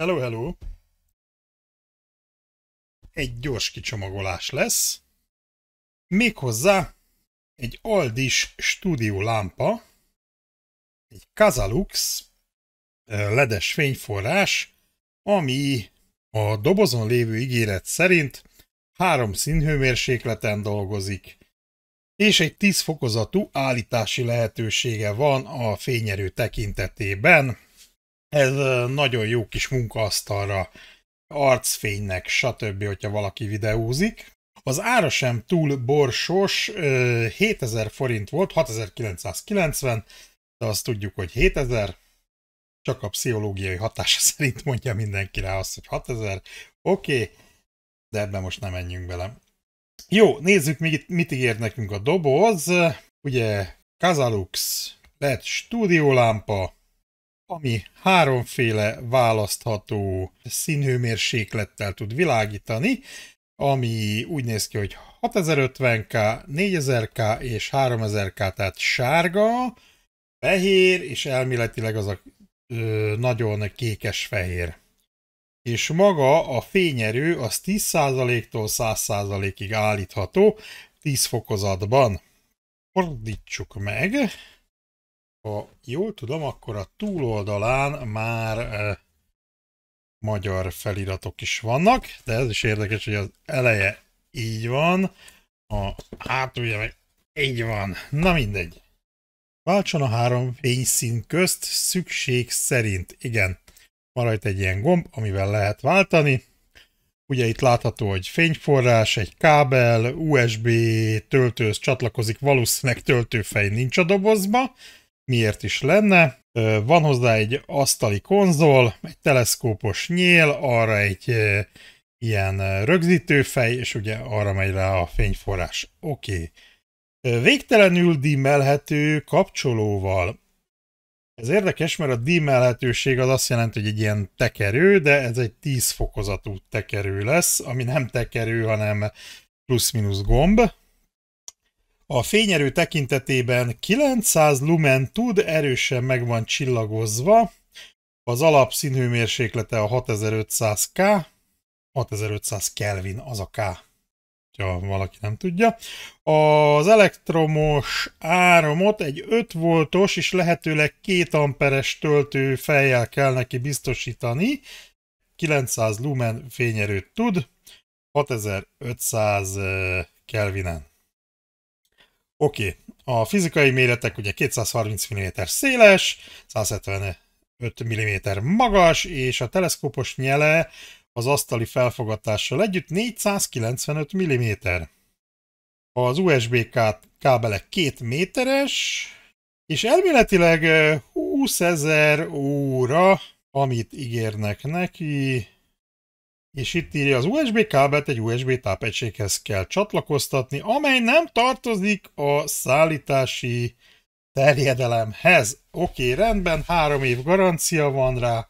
Hello, hello! Egy gyors kicsomagolás lesz. Méghozzá egy Aldis stúdió lámpa, egy Kazalux ledes fényforrás, ami a dobozon lévő ígéret szerint három színhőmérsékleten dolgozik, és egy 10 fokozatú állítási lehetősége van a fényerő tekintetében, ez nagyon jó kis munkaasztalra, arcfénynek, stb., hogyha valaki videózik. Az ára sem túl borsos, 7000 forint volt, 6990, de azt tudjuk, hogy 7000, csak a pszichológiai hatása szerint mondja mindenki rá azt, hogy 6000, oké, okay, de ebben most nem menjünk bele. Jó, nézzük, mit, mit ígér nekünk a doboz. Ugye Kazalux LED stúdiólámpa, ami háromféle választható színhőmérséklettel tud világítani, ami úgy néz ki, hogy 6050K, 4000K és 3000K, tehát sárga, fehér, és elméletileg az a ö, nagyon kékes-fehér. És maga a fényerő az 10%-tól 100%-ig állítható 10 fokozatban. Fordítsuk meg, ha jól tudom, akkor a túloldalán már eh, magyar feliratok is vannak, de ez is érdekes, hogy az eleje így van, a hátulja meg így van. Na mindegy. Váltson a három fényszín közt szükség szerint. Igen, van rajta egy ilyen gomb, amivel lehet váltani. Ugye itt látható, hogy fényforrás, egy kábel, USB töltőhöz csatlakozik, valószínűleg töltőfej nincs a dobozba, miért is lenne. Van hozzá egy asztali konzol, egy teleszkópos nyél, arra egy ilyen rögzítőfej, és ugye arra megy rá a fényforrás. Oké. Okay. Végtelenül dimmelhető kapcsolóval. Ez érdekes, mert a dimmelhetőség az azt jelenti, hogy egy ilyen tekerő, de ez egy 10 fokozatú tekerő lesz, ami nem tekerő, hanem plusz-minusz gomb. A fényerő tekintetében 900 lumen tud erősen meg van csillagozva, az alap színhőmérséklete a 6500 K, 6500 Kelvin az a K, ha valaki nem tudja. Az elektromos áramot egy 5 voltos és lehetőleg 2 amperes töltő fejjel kell neki biztosítani, 900 lumen fényerőt tud, 6500 eh, Kelvinen. Oké, okay. a fizikai méretek ugye 230 mm széles, 175 mm magas, és a teleszkópos nyele az asztali felfogatással együtt 495 mm. Az USB kábelek 2 méteres, és elméletileg 20 ezer óra, amit ígérnek neki, és itt írja, az USB kábelt egy USB tápegységhez kell csatlakoztatni, amely nem tartozik a szállítási terjedelemhez. Oké, okay, rendben, három év garancia van rá,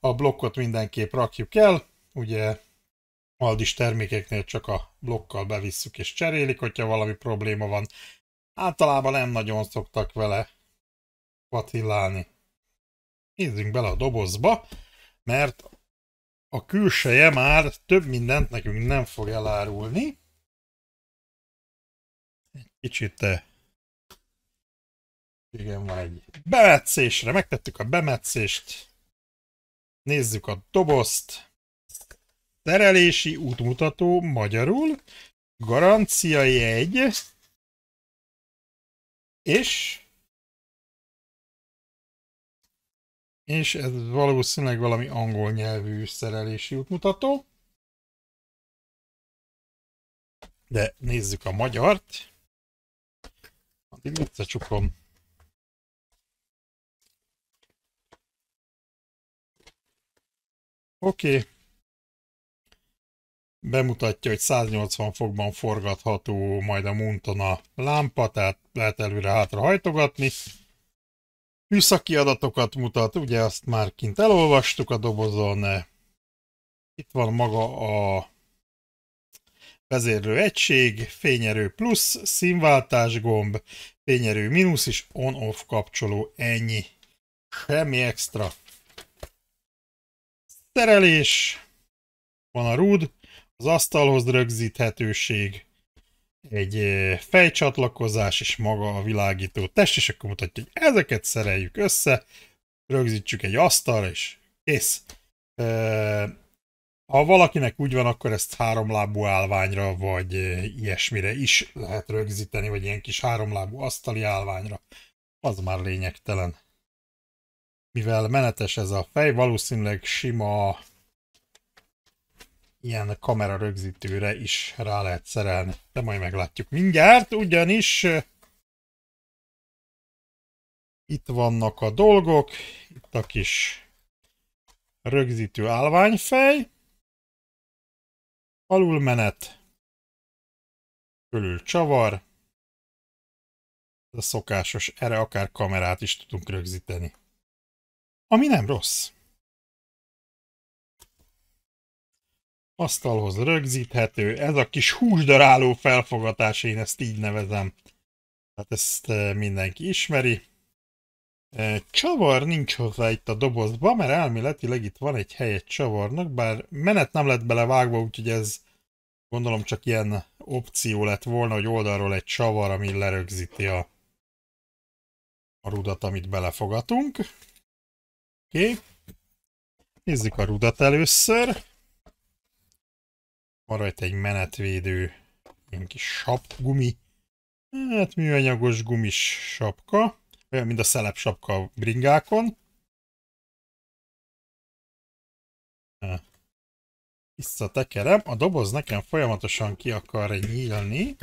a blokkot mindenképp rakjuk el, ugye Aldis termékeknél csak a blokkal bevisszük és cserélik, hogyha valami probléma van. Általában nem nagyon szoktak vele patillálni. Nézzünk bele a dobozba, mert a külseje már több mindent nekünk nem fog elárulni. Egy kicsit igen, van egy bemetszésre, megtettük a bemetszést. Nézzük a dobozt. Terelési útmutató magyarul, garancia jegy, és és ez valószínűleg valami angol nyelvű szerelési útmutató. De nézzük a magyart. Addig visszacsukom. Oké. Okay. Bemutatja, hogy 180 fokban forgatható majd a munton a lámpa, tehát lehet előre-hátra hajtogatni műszaki adatokat mutat, ugye azt már kint elolvastuk a dobozon. Eh, itt van maga a vezérlő egység, fényerő plusz, színváltás gomb, fényerő mínusz és on-off kapcsoló, ennyi. Semmi extra. Szerelés, van a rúd, az asztalhoz rögzíthetőség, egy fejcsatlakozás és maga a világító test, és akkor mutatja, hogy ezeket szereljük össze, rögzítsük egy asztalra, és kész. Ha valakinek úgy van, akkor ezt háromlábú állványra, vagy ilyesmire is lehet rögzíteni, vagy ilyen kis háromlábú asztali állványra. Az már lényegtelen. Mivel menetes ez a fej, valószínűleg sima ilyen kamera rögzítőre is rá lehet szerelni. De majd meglátjuk mindjárt, ugyanis itt vannak a dolgok, itt a kis rögzítő állványfej, alulmenet, fölül csavar, ez a szokásos, erre akár kamerát is tudunk rögzíteni. Ami nem rossz. asztalhoz rögzíthető. Ez a kis húsdaráló felfogatás, én ezt így nevezem. Tehát ezt eh, mindenki ismeri. Eh, csavar nincs hozzá itt a dobozba, mert elméletileg itt van egy hely egy csavarnak, bár menet nem lett belevágva, úgyhogy ez gondolom csak ilyen opció lett volna, hogy oldalról egy csavar, ami lerögzíti a, a rudat, amit belefogatunk. Oké. Okay. Nézzük a rudat először. Van rajta egy menetvédő, ilyen kis sapgumi. Hát műanyagos gumis sapka. Olyan, mint a szelep sapka a bringákon. Visszatekerem. A doboz nekem folyamatosan ki akar nyílni.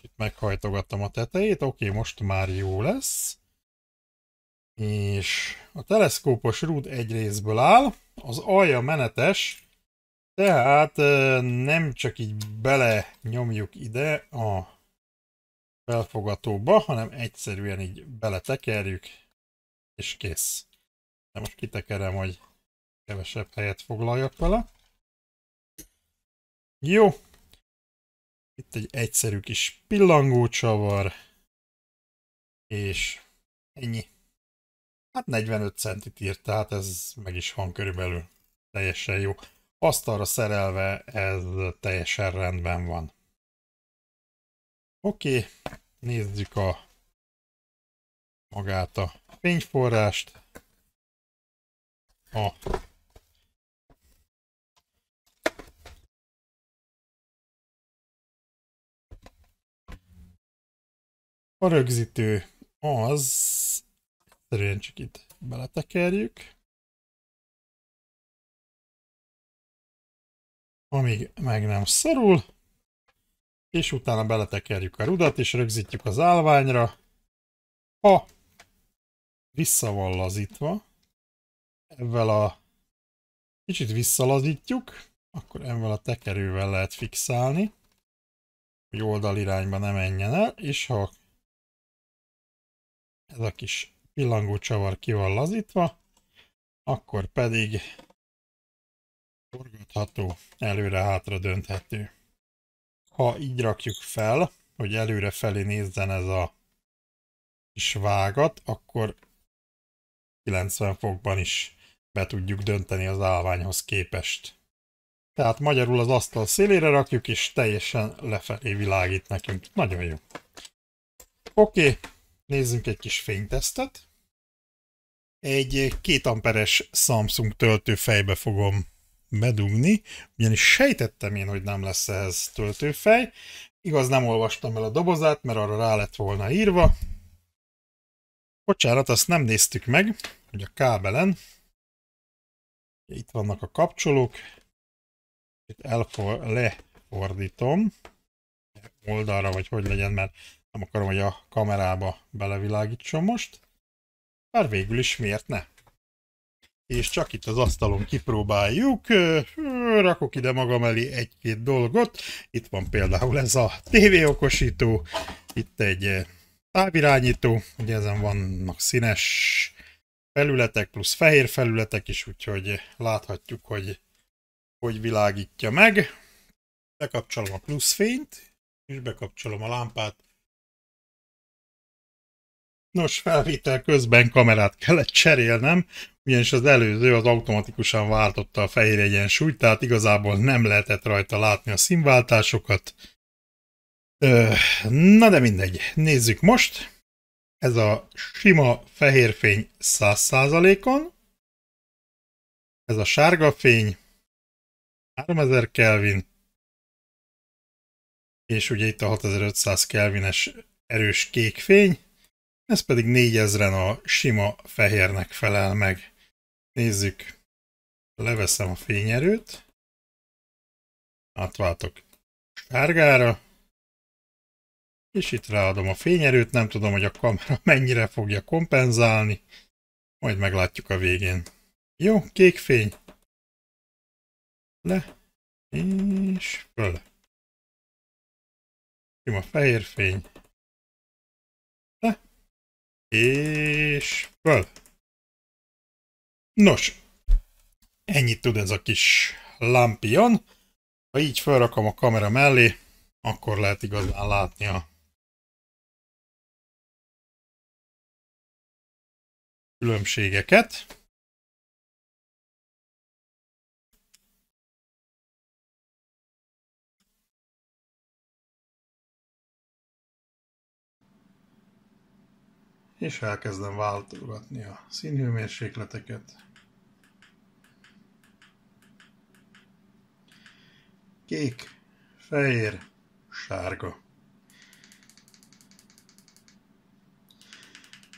Itt meghajtogattam a tetejét. Oké, most már jó lesz. És a teleszkópos rúd egy részből áll. Az alja menetes, tehát nem csak így bele nyomjuk ide a felfogatóba, hanem egyszerűen így beletekerjük, és kész. De most kitekerem, hogy kevesebb helyet foglaljak vele. Jó. Itt egy egyszerű kis pillangócsavar, és ennyi. Hát 45 centit írt, tehát ez meg is van körülbelül. Teljesen jó asztalra szerelve ez teljesen rendben van. Oké, okay, nézzük a magát a fényforrást. A A rögzítő az, szerintem csak itt beletekerjük. amíg meg nem szorul, és utána beletekerjük a rudat, és rögzítjük az állványra. Ha visszavallazítva, van a kicsit visszalazítjuk, akkor ezzel a tekerővel lehet fixálni, hogy oldalirányba ne menjen el, és ha ez a kis pillangó csavar ki van lazítva, akkor pedig Forgatható, előre-hátra dönthető. Ha így rakjuk fel, hogy előre felé nézzen ez a kis vágat, akkor 90 fokban is be tudjuk dönteni az állványhoz képest. Tehát magyarul az asztal szélére rakjuk, és teljesen lefelé világít nekünk. Nagyon jó. Oké, nézzünk egy kis fénytesztet. Egy 2 amperes Samsung töltő fejbe fogom bedugni, ugyanis sejtettem én, hogy nem lesz ehhez töltőfej. Igaz, nem olvastam el a dobozát, mert arra rá lett volna írva. Bocsánat, azt nem néztük meg, hogy a kábelen itt vannak a kapcsolók, itt elfor, lefordítom oldalra, vagy hogy legyen, mert nem akarom, hogy a kamerába belevilágítson most. már végül is miért ne? és csak itt az asztalon kipróbáljuk. Rakok ide magam elé egy-két dolgot. Itt van például ez a TV okosító, itt egy távirányító, ugye ezen vannak színes felületek, plusz fehér felületek is, úgyhogy láthatjuk, hogy hogy világítja meg. Bekapcsolom a plusz fényt, és bekapcsolom a lámpát. Nos, felvétel közben kamerát kellett cserélnem, ugyanis az előző az automatikusan váltotta a fehér egyensúlyt, tehát igazából nem lehetett rajta látni a színváltásokat. na de mindegy, nézzük most. Ez a sima fehér fény 100%-on, ez a sárga fény 3000 Kelvin, és ugye itt a 6500 Kelvines erős kék fény, ez pedig 4000-en a sima fehérnek felel meg. Nézzük, leveszem a fényerőt, átváltok sárgára, és itt ráadom a fényerőt, nem tudom, hogy a kamera mennyire fogja kompenzálni, majd meglátjuk a végén. Jó, kék fény. Le, és föl. Sima fehér fény, és föl. Nos, ennyit tud ez a kis lámpion. Ha így felrakom a kamera mellé, akkor lehet igazán látni a különbségeket. és elkezdem váltogatni a színhőmérsékleteket. Kék, fehér, sárga.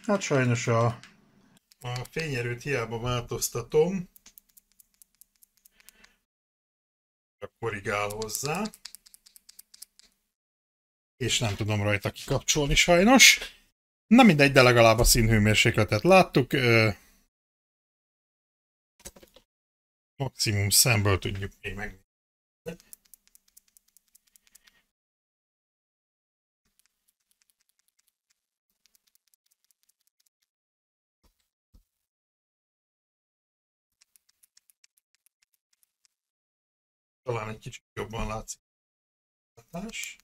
Hát sajnos a, a fényerőt hiába változtatom, korrigál hozzá, és nem tudom rajta kikapcsolni sajnos. Na mindegy, de legalább a színhőmérsékletet láttuk. Ö, maximum szemből tudjuk még meg. Talán egy kicsit jobban látszik. Látás.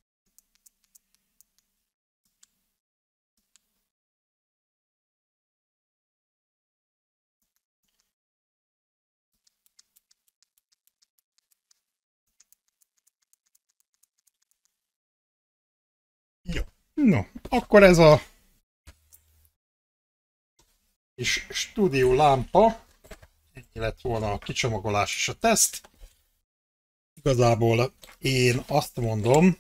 No, akkor ez a kis stúdió lámpa, ennyi lett volna a kicsomagolás és a teszt. Igazából én azt mondom,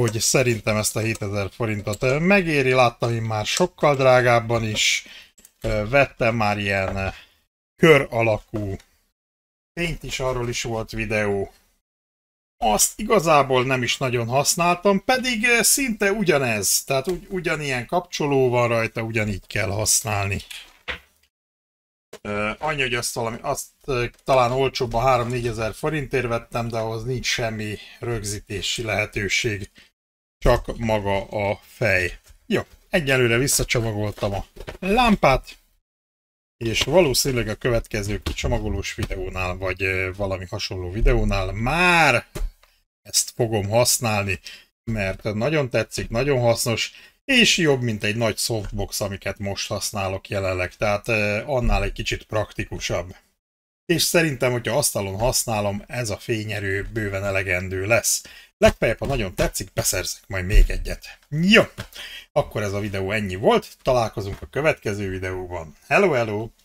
hogy szerintem ezt a 7000 forintot megéri, láttam én már sokkal drágábban is, vettem már ilyen kör alakú fényt is, arról is volt videó, azt igazából nem is nagyon használtam, pedig eh, szinte ugyanez, tehát ugy, ugyanilyen kapcsoló van rajta, ugyanígy kell használni. Uh, annyi, hogy azt, valami, azt uh, talán a 3-4 ezer forintért vettem, de ahhoz nincs semmi rögzítési lehetőség, csak maga a fej. Jó, egyelőre visszacsomagoltam a lámpát, és valószínűleg a következő csomagolós videónál, vagy valami hasonló videónál már fogom használni, mert nagyon tetszik, nagyon hasznos, és jobb, mint egy nagy softbox, amiket most használok jelenleg, tehát eh, annál egy kicsit praktikusabb. És szerintem, hogyha asztalon használom, ez a fényerő bőven elegendő lesz. Legfeljebb, ha nagyon tetszik, beszerzek majd még egyet. Jó, akkor ez a videó ennyi volt, találkozunk a következő videóban. Hello, hello!